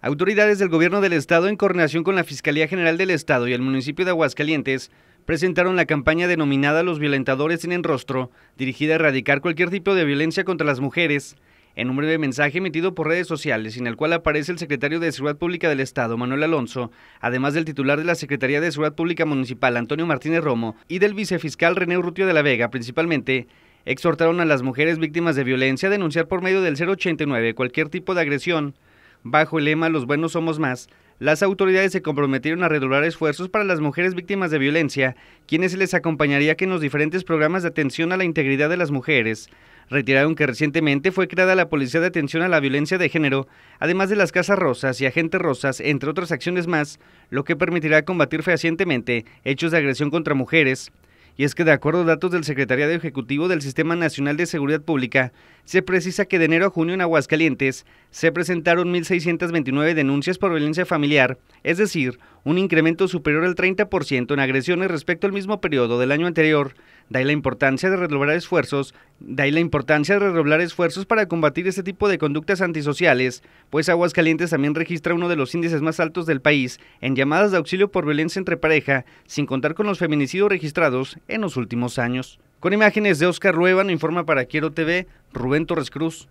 Autoridades del Gobierno del Estado, en coordinación con la Fiscalía General del Estado y el municipio de Aguascalientes, presentaron la campaña denominada Los violentadores sin enrostro, dirigida a erradicar cualquier tipo de violencia contra las mujeres. En un breve mensaje emitido por redes sociales, en el cual aparece el secretario de Seguridad Pública del Estado, Manuel Alonso, además del titular de la Secretaría de Seguridad Pública Municipal, Antonio Martínez Romo, y del vicefiscal René Rutio de la Vega, principalmente, exhortaron a las mujeres víctimas de violencia a denunciar por medio del 089 cualquier tipo de agresión, Bajo el lema Los buenos somos más, las autoridades se comprometieron a redoblar esfuerzos para las mujeres víctimas de violencia, quienes les acompañaría que en los diferentes programas de atención a la integridad de las mujeres. Retiraron que recientemente fue creada la Policía de Atención a la Violencia de Género, además de las Casas Rosas y Agentes Rosas, entre otras acciones más, lo que permitirá combatir fehacientemente hechos de agresión contra mujeres, y es que de acuerdo a datos del Secretariado Ejecutivo del Sistema Nacional de Seguridad Pública, se precisa que de enero a junio en Aguascalientes se presentaron 1.629 denuncias por violencia familiar, es decir, un incremento superior al 30% en agresiones respecto al mismo periodo del año anterior, Da la importancia de redoblar esfuerzos, la importancia de redoblar esfuerzos para combatir este tipo de conductas antisociales, pues Aguascalientes también registra uno de los índices más altos del país en llamadas de auxilio por violencia entre pareja, sin contar con los feminicidios registrados en los últimos años. Con imágenes de Oscar nos informa para Quiero TV, Rubén Torres Cruz.